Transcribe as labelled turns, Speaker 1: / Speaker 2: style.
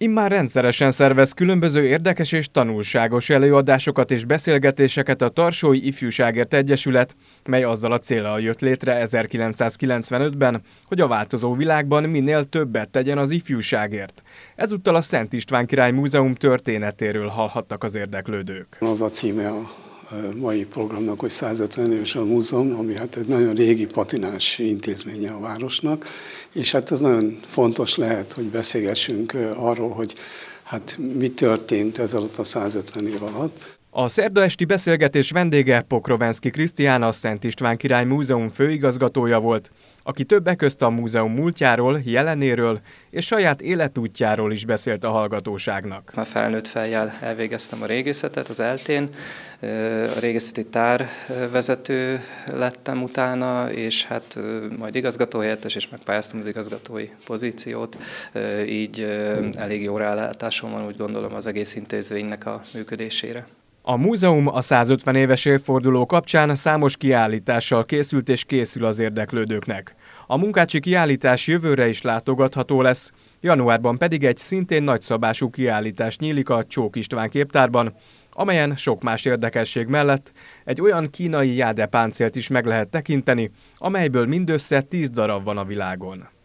Speaker 1: Immár rendszeresen szervez különböző érdekes és tanulságos előadásokat és beszélgetéseket a Tarsói Ifjúságért Egyesület, mely azzal a célral jött létre 1995-ben, hogy a változó világban minél többet tegyen az ifjúságért. Ezúttal a Szent István Király Múzeum történetéről hallhattak az érdeklődők.
Speaker 2: Az a címe a mai programnak, hogy 150 éves a múzeum, ami hát egy nagyon régi patinás intézménye a városnak, és hát ez nagyon fontos lehet, hogy beszélgessünk arról, hogy hát mi történt ez alatt a 150 év alatt. A szerda esti
Speaker 1: beszélgetés vendége Pokrovenszki Krisztián a Szent István Király Múzeum főigazgatója volt, aki többek közt a múzeum múltjáról, jelenéről és saját életútjáról is
Speaker 3: beszélt a hallgatóságnak. A felnőtt fejjel elvégeztem a régészetet az eltén, a régészeti tár vezető lettem utána, és hát majd igazgatóhelyettes, és megpályáztam az igazgatói pozíciót, így elég jó rálátásom van, úgy gondolom, az egész intézménynek a működésére.
Speaker 1: A múzeum a 150 éves évforduló kapcsán számos kiállítással készült és készül az érdeklődőknek. A munkácsi kiállítás jövőre is látogatható lesz, januárban pedig egy szintén nagyszabású kiállítás nyílik a Csók István képtárban, amelyen sok más érdekesség mellett egy olyan kínai jádepáncélt is meg lehet tekinteni, amelyből mindössze 10 darab van a világon.